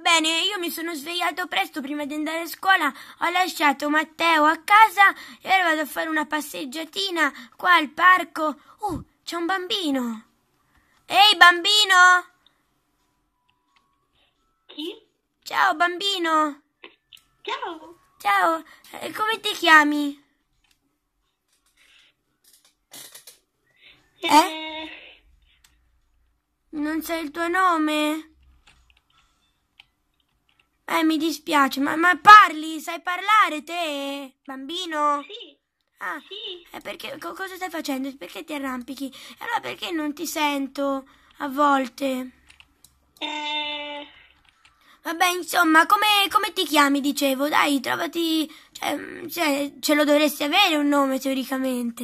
bene, io mi sono svegliato presto prima di andare a scuola, ho lasciato Matteo a casa e ora vado a fare una passeggiatina qua al parco. Uh, c'è un bambino. Ehi, bambino! Chi? Ciao, bambino. Ciao. Ciao, e eh, come ti chiami? Eh? eh? Non sai il tuo nome? Eh, mi dispiace, ma, ma parli? Sai parlare te, bambino? Sì. Ah, sì. Eh, perché co- cosa stai facendo? Perché ti arrampichi? Allora perché non ti sento a volte? Eh... Vabbè, insomma, come, come ti chiami, dicevo? Dai, trovati... Cioè, cioè, ce lo dovresti avere un nome, teoricamente.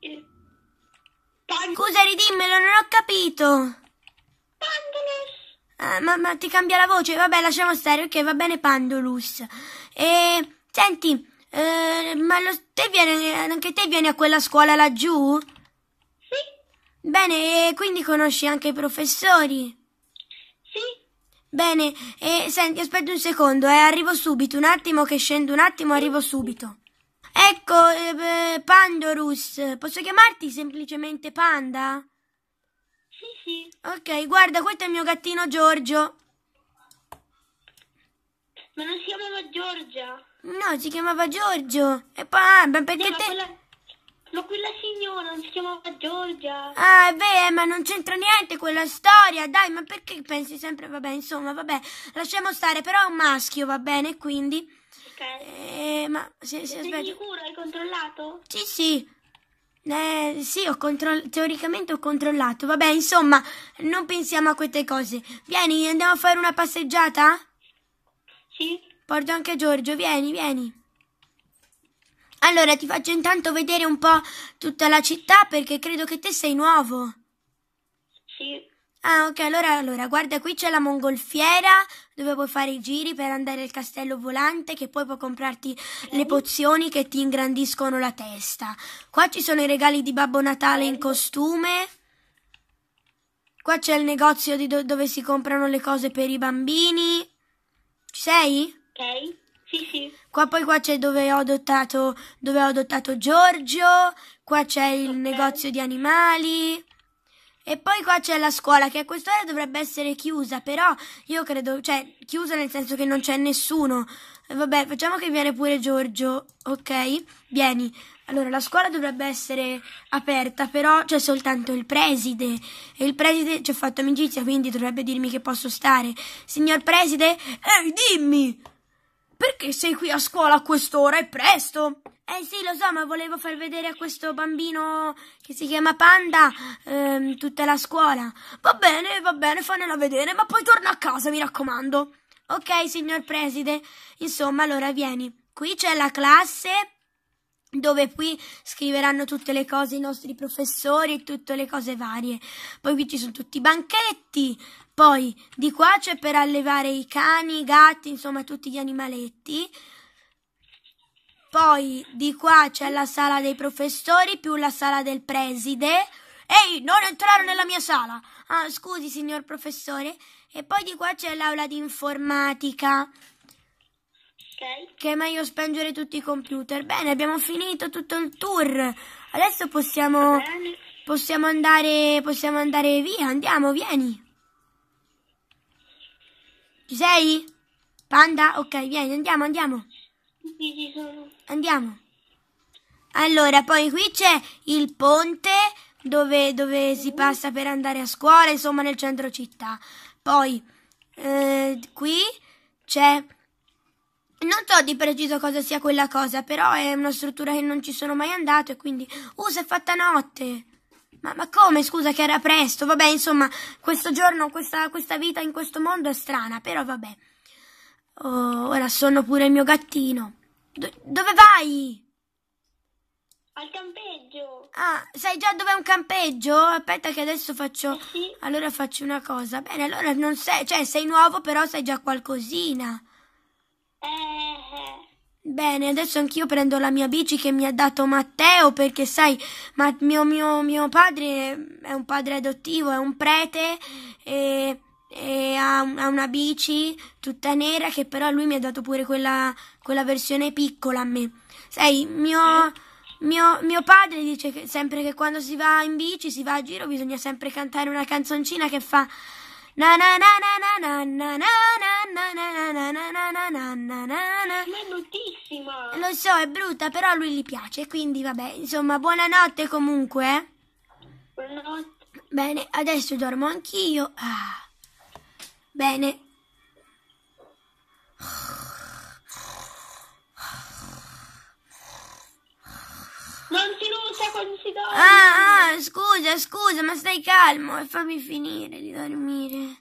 Eh, eh, Scusa, ridimmelo, non ho capito. Eh, ma, ma, ti cambia la voce? Vabbè, lasciamo stare, ok, va bene Pandolus. E senti, eh, ma lo, te viene, anche te vieni a quella scuola laggiù? Sì. Bene, e quindi conosci anche i professori? Sì. Bene, e senti, aspetta un secondo, eh, arrivo subito, un attimo che scendo un attimo, arrivo subito. Ecco, eh, eh, Pandorus, posso chiamarti semplicemente Panda? Sì, sì. Ok, guarda, questo è il mio gattino Giorgio. Ma non si chiamava Giorgia. No, si chiamava Giorgio. E poi, ah, beh, perché sì, ma te... Quella... Ma quella signora non si chiamava Giorgia. Ah, beh, ma non c'entra niente quella storia. Dai, ma perché pensi sempre... Vabbè, insomma, vabbè, lasciamo stare. Però è un maschio, va bene, quindi... Ok. Eh, ma se, se aspetta... sicuro? Hai controllato? Sì, sì. Eh, sì, ho controll- teoricamente ho controllato. Vabbè, insomma, non pensiamo a queste cose. Vieni, andiamo a fare una passeggiata? Sì. Porto anche Giorgio, vieni, vieni. Allora, ti faccio intanto vedere un po' tutta la città perché credo che te sei nuovo. Sì. Ah, ok, allora, allora, guarda, qui c'è la mongolfiera dove puoi fare i giri per andare al castello volante che poi puoi comprarti le pozioni che ti ingrandiscono la testa. Qua ci sono i regali di Babbo Natale in costume. Qua c'è il negozio do dove si comprano le cose per i bambini. Ci sei? Ok. Sì, sì. Qua poi qua c'è dove ho adottato dove ho adottato Giorgio, qua c'è il okay. negozio di animali. E poi qua c'è la scuola che a quest'ora dovrebbe essere chiusa, però io credo, cioè chiusa nel senso che non c'è nessuno. vabbè, facciamo che viene pure Giorgio, ok? Vieni. Allora, la scuola dovrebbe essere aperta, però c'è soltanto il preside. E il preside ci ha fatto amicizia, quindi dovrebbe dirmi che posso stare. Signor preside, ehi, dimmi! Perché sei qui a scuola a quest'ora? e presto! Eh sì, lo so, ma volevo far vedere a questo bambino che si chiama Panda ehm, tutta la scuola. Va bene, va bene, fanela vedere, ma poi torna a casa, mi raccomando. Ok, signor preside. Insomma, allora vieni. Qui c'è la classe dove qui scriveranno tutte le cose i nostri professori, e tutte le cose varie. Poi qui ci sono tutti i banchetti, poi di qua c'è per allevare i cani, i gatti, insomma tutti gli animaletti. Poi di qua c'è la sala dei professori più la sala del preside. Ehi, non entrare nella mia sala! Ah, scusi, signor professore. E poi di qua c'è l'aula di informatica. Che è meglio spengere tutti i computer. Bene, abbiamo finito tutto il tour. Adesso possiamo, possiamo, andare, possiamo andare via. Andiamo, vieni. Ci sei? Panda? Ok, vieni, andiamo, andiamo. Andiamo. Allora, poi qui c'è il ponte dove, dove, si mhm. passa per andare a scuola, insomma nel centro città. Poi eh, qui c'è non so di preciso cosa sia quella cosa, però è una struttura che non ci sono mai andato e quindi... Uh, si è fatta notte! Ma, ma, come, scusa, che era presto? Vabbè, insomma, questo giorno, questa, questa vita in questo mondo è strana, però vabbè. Oh, ora sono pure il mio gattino. Do dove vai? Al campeggio. Ah, sai già dove è un campeggio? Aspetta che adesso faccio... Eh sì. Allora faccio una cosa. Bene, allora non sei... Cioè, sei nuovo, però sai già qualcosina. Bene, adesso anch'io prendo la mia bici che mi ha dato Matteo perché sai, ma mio, mio, mio padre è un padre adottivo, è un prete e, e ha, ha, una bici tutta nera che però lui mi ha dato pure quella, quella versione piccola a me. Sai, mio, mio, mio padre dice che sempre che quando si va in bici, si va a giro, bisogna sempre cantare una canzoncina che fa na na na na na na na na na na na na na na na Ma è bruttissima! Lo so, è brutta, però a lui gli piace, quindi vabbè, insomma, buonanotte comunque. Buonanotte. Bene, adesso dormo anch'io. Ah. Bene. Ah, ah, scusa, scusa, ma stai calmo e fammi finire di dormire.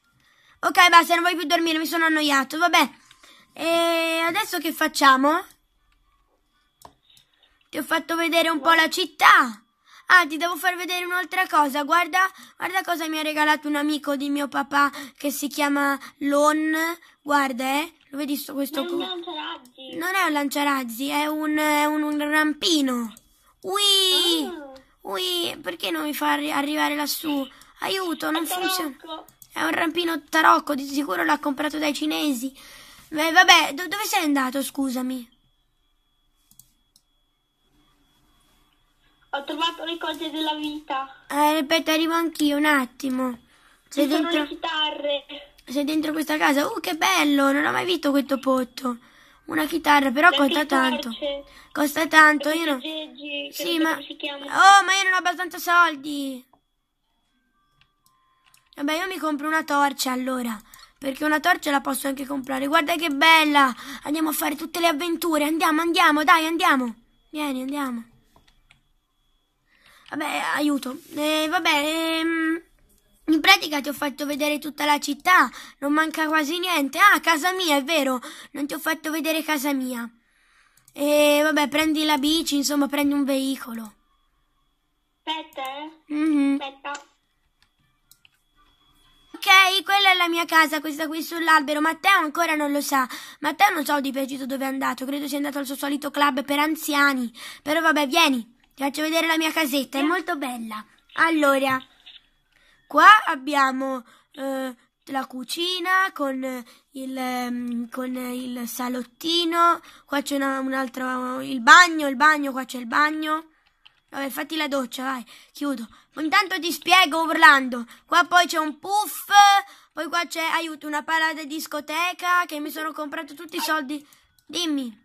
Ok, basta, non voglio più dormire, mi sono annoiato, vabbè. E adesso che facciamo? Ti ho fatto vedere un po' la città. Ah, ti devo far vedere un'altra cosa. Guarda, guarda cosa mi ha regalato un amico di mio papà che si chiama Lon. Guarda, eh. Lo vedi questo... Non è un lanciarazzi. Non è un lanciarazzi, è un, è un rampino. Ui! Oh. Ui, perché non mi fa arri arrivare lassù? Aiuto, non funziona. È un rampino tarocco, di sicuro l'ha comprato dai cinesi. Beh, vabbè, do dove sei andato, scusami? Ho trovato le cose della vita. Eh, aspetta, arrivo anch'io un attimo. Sei Ci dentro... le chitarre. Sei dentro questa casa? Uh, che bello, non ho mai visto questo potto. Una chitarra, però costa tanto. Costa tanto, io non... Sì, ma... Oh, ma io non ho abbastanza soldi. Vabbè, io mi compro una torcia allora. Perché una torcia la posso anche comprare. Guarda che bella! Andiamo a fare tutte le avventure. Andiamo, andiamo, dai, andiamo. Vieni, andiamo. Vabbè, aiuto. Eh, vabbè, ehm... In pratica ti ho fatto vedere tutta la città, non manca quasi niente. Ah, casa mia, è vero, non ti ho fatto vedere casa mia. E vabbè, prendi la bici, insomma, prendi un veicolo. Aspetta, Mm-hmm. Aspetta. Ok, quella è la mia casa, questa qui sull'albero. Matteo ancora non lo sa. Matteo non so di preciso dove è andato, credo sia andato al suo solito club per anziani. Però vabbè, vieni, ti faccio vedere la mia casetta, è molto bella. Allora... Qua abbiamo eh, la cucina con il, ehm, con il, salottino, qua c'è una, un altro, il bagno, il bagno, qua c'è il bagno. Vabbè, fatti la doccia, vai, chiudo. intanto ti spiego urlando. Qua poi c'è un puff, poi qua c'è, aiuto, una parata discoteca che mi sono comprato tutti i soldi. Dimmi.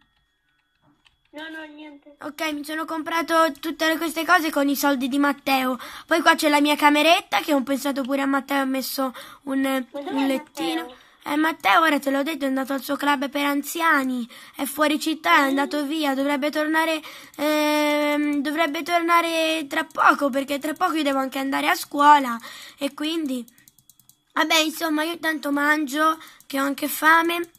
No, no, niente. Ok, mi sono comprato tutte queste cose con i soldi di Matteo. Poi qua c'è la mia cameretta che ho pensato pure a Matteo, ho messo un, un lettino. Matteo? Eh, Matteo, ora te l'ho detto, è andato al suo club per anziani, è fuori città, è mm. andato via, dovrebbe tornare, ehm, dovrebbe tornare tra poco, perché tra poco io devo anche andare a scuola, e quindi... Vabbè, insomma, io tanto mangio, che ho anche fame,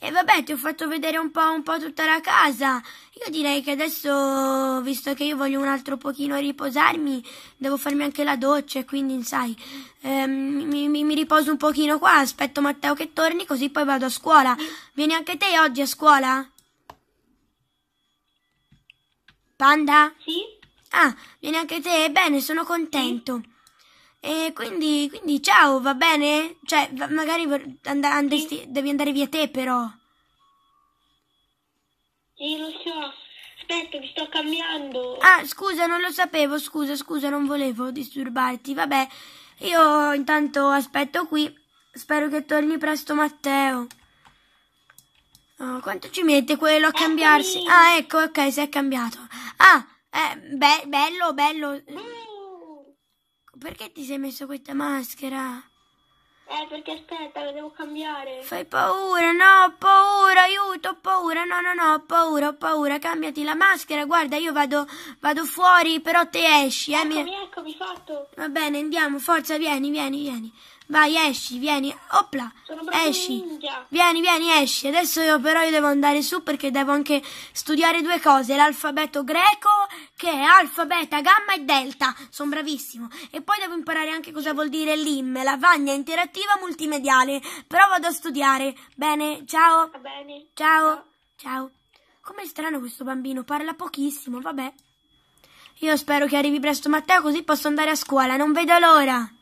e vabbè, ti ho fatto vedere un po', un po' tutta la casa. Io direi che adesso, visto che io voglio un altro pochino riposarmi, devo farmi anche la doccia, quindi, sai, eh, mi, mi, mi, riposo un pochino qua, aspetto Matteo che torni, così poi vado a scuola. Vieni anche te oggi a scuola? Panda? Sì. Ah, vieni anche te? Bene, sono contento. Sì. E quindi, quindi ciao, va bene? Cioè, magari and- andresti, sì. devi andare via te però. Sì, lo so. Aspetta, mi sto cambiando. Ah, scusa, non lo sapevo, scusa, scusa, non volevo disturbarti. Vabbè, io intanto aspetto qui. Spero che torni presto Matteo. Oh, quanto ci mette quello a cambiarsi? Ah, ecco, ok, si è cambiato. Ah, eh, be- bello, bello perché ti sei messo questa maschera? Eh, perché aspetta, la devo cambiare. Fai paura, no, ho paura, aiuto, ho paura, no, no, no, ho paura, ho paura, cambiati la maschera, guarda, io vado, vado fuori, però te esci, eh. Eccomi, mi... eccomi, fatto. Va bene, andiamo, forza, vieni, vieni, vieni. Vai, esci, vieni. Opla, esci. Vieni, vieni, esci. Adesso io però io devo andare su perché devo anche studiare due cose. L'alfabeto greco, che è alfa, beta, gamma e delta. Sono bravissimo. E poi devo imparare anche cosa vuol dire LIM, lavagna interattiva multimediale. Però vado a studiare. Bene, ciao. Bene. Ciao. Ciao. Com'è strano questo bambino, parla pochissimo, vabbè. Io spero che arrivi presto Matteo così posso andare a scuola, non vedo l'ora.